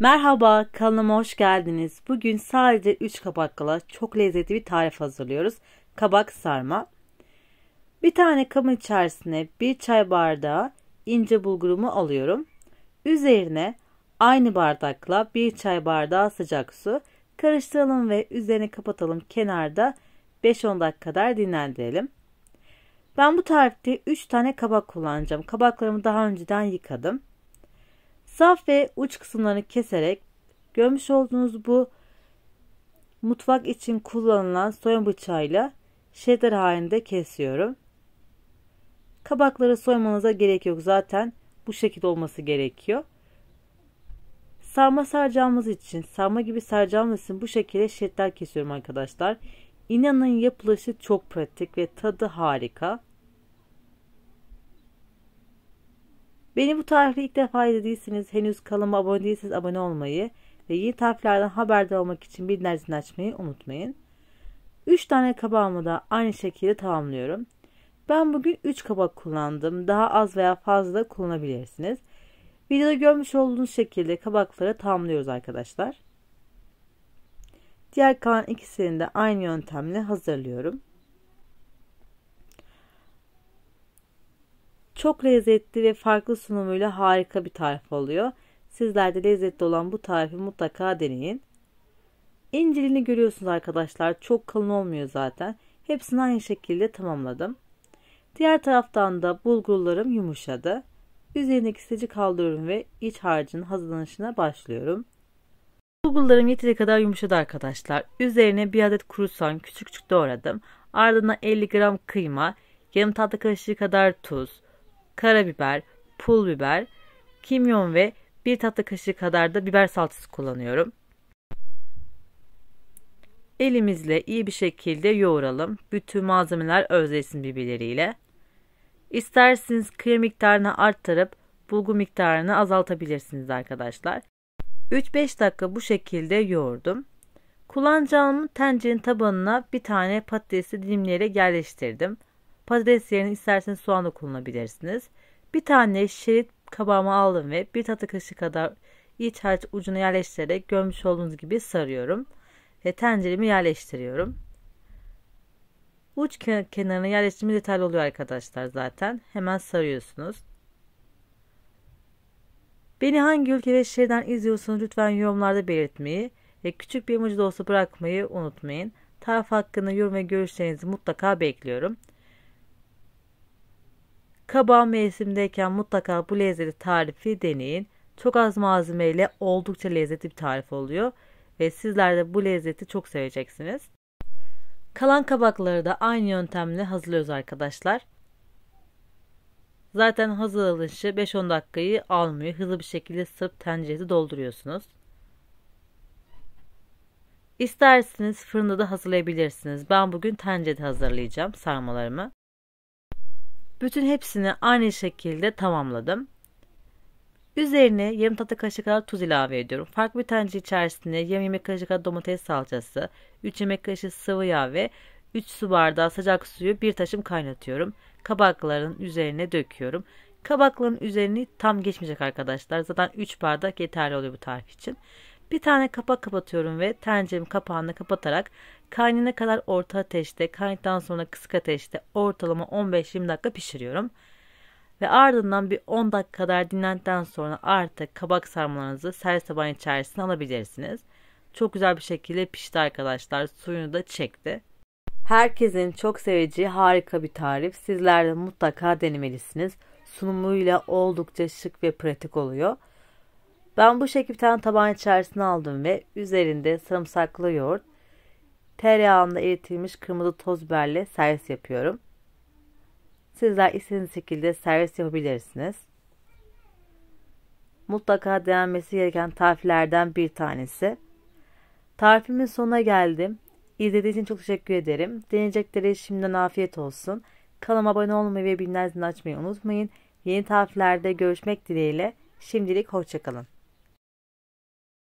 Merhaba, kanalıma hoş geldiniz. Bugün sadece 3 kabakla çok lezzetli bir tarif hazırlıyoruz. Kabak sarma. Bir tane kabın içerisine 1 çay bardağı ince bulgurumu alıyorum. Üzerine aynı bardakla 1 çay bardağı sıcak su karıştıralım ve üzerini kapatalım. Kenarda 5-10 dakika kadar dinlendirelim. Ben bu tarifte 3 tane kabak kullanacağım. Kabaklarımı daha önceden yıkadım. Saf ve uç kısımlarını keserek görmüş olduğunuz bu mutfak için kullanılan soyma bıçağıyla şeritler halinde kesiyorum. Kabakları soymanıza gerek yok. Zaten bu şekilde olması gerekiyor. Sarma saracağımız için, sarma gibi saracağımız için bu şekilde şeritler kesiyorum arkadaşlar. İnanın yapılışı çok pratik ve tadı harika. Beni bu tarihte ilk defa izlediyseniz henüz kanalıma abone değilseniz abone olmayı ve yeni tariflerden haberdar olmak için bildirim zilini açmayı unutmayın. 3 tane kabağımı da aynı şekilde tamamlıyorum. Ben bugün 3 kabak kullandım. Daha az veya fazla da kullanabilirsiniz. Videoda görmüş olduğunuz şekilde kabakları tamamlıyoruz arkadaşlar. Diğer kalan ikisini de aynı yöntemle hazırlıyorum. Çok lezzetli ve farklı sunumuyla harika bir tarif oluyor. Sizler de lezzetli olan bu tarifi mutlaka deneyin. İncilini görüyorsunuz arkadaşlar. Çok kalın olmuyor zaten. Hepsini aynı şekilde tamamladım. Diğer taraftan da bulgurlarım yumuşadı. Üzerindeki seci kaldırıyorum ve iç harcının hazırlanışına başlıyorum. Bulgurlarım yeteri kadar yumuşadı arkadaşlar. Üzerine bir adet kuru soğan küçük küçük doğradım. Ardına 50 gram kıyma, yarım tatlı kaşığı kadar tuz, karabiber, pul biber, kimyon ve bir tatlı kaşığı kadar da biber salçası kullanıyorum. Elimizle iyi bir şekilde yoğuralım. Bütün malzemeler özleşsin birbirleriyle. İsterseniz kıya miktarını arttırıp bulgu miktarını azaltabilirsiniz arkadaşlar. 3-5 dakika bu şekilde yoğurdum. Kullanacağım tencerenin tabanına bir tane patatesi dilimleyerek yerleştirdim. Patates yerine isterseniz soğan da kullanabilirsiniz. Bir tane şerit kabağımı aldım ve bir tatlı kaşığı kadar iç harç ucuna yerleştirerek görmüş olduğunuz gibi sarıyorum. Ve tenceremi yerleştiriyorum. Uç kenarına yerleştirme detaylı oluyor arkadaşlar zaten. Hemen sarıyorsunuz. Beni hangi ülke ve şehirden izliyorsunuz lütfen yorumlarda belirtmeyi ve küçük bir emoji de olsa bırakmayı unutmayın. Tarif hakkında yorum ve görüşlerinizi mutlaka bekliyorum. Kaba mevsimdeyken mutlaka bu lezzeti tarifi deneyin. Çok az malzemeyle oldukça lezzetli bir tarif oluyor ve sizler de bu lezzeti çok seveceksiniz. Kalan kabakları da aynı yöntemle hazırlıyoruz arkadaşlar. Zaten hazırlanışı 5-10 dakikayı almıyor. Hızlı bir şekilde sırf tencerede dolduruyorsunuz. İsterseniz fırında da hazırlayabilirsiniz. Ben bugün tencerede hazırlayacağım sarmalarımı. Bütün hepsini aynı şekilde tamamladım. Üzerine yarım tatlı kaşığı kadar tuz ilave ediyorum. Farklı bir tencere içerisine yarım yemek kaşığı kadar domates salçası, 3 yemek kaşığı sıvı yağ ve 3 su bardağı sıcak suyu bir taşım kaynatıyorum. Kabakların üzerine döküyorum. Kabakların üzerini tam geçmeyecek arkadaşlar. Zaten 3 bardak yeterli oluyor bu tarif için. Bir tane kapak kapatıyorum ve tenceremin kapağını kapatarak Kaynana kadar orta ateşte, kaynadıktan sonra kısık ateşte ortalama 15-20 dakika pişiriyorum. Ve ardından bir 10 dakika kadar dinlendikten sonra artık kabak sarmalarınızı servis tabağın içerisine alabilirsiniz. Çok güzel bir şekilde pişti arkadaşlar. Suyunu da çekti. Herkesin çok seveceği harika bir tarif. Sizler de mutlaka denemelisiniz. Sunumuyla oldukça şık ve pratik oluyor. Ben bu şekilde bir tane tabağın içerisine aldım ve üzerinde sarımsaklı yoğurt, tereyağında eritilmiş kırmızı toz biberle servis yapıyorum. Sizler istediğiniz şekilde servis yapabilirsiniz. Mutlaka denenmesi gereken tariflerden bir tanesi. Tarifimin sonuna geldim. İzlediğiniz için çok teşekkür ederim. Deneyeceklere şimdiden afiyet olsun. Kanalıma abone olmayı ve bildirimleri açmayı unutmayın. Yeni tariflerde görüşmek dileğiyle. Şimdilik hoşçakalın.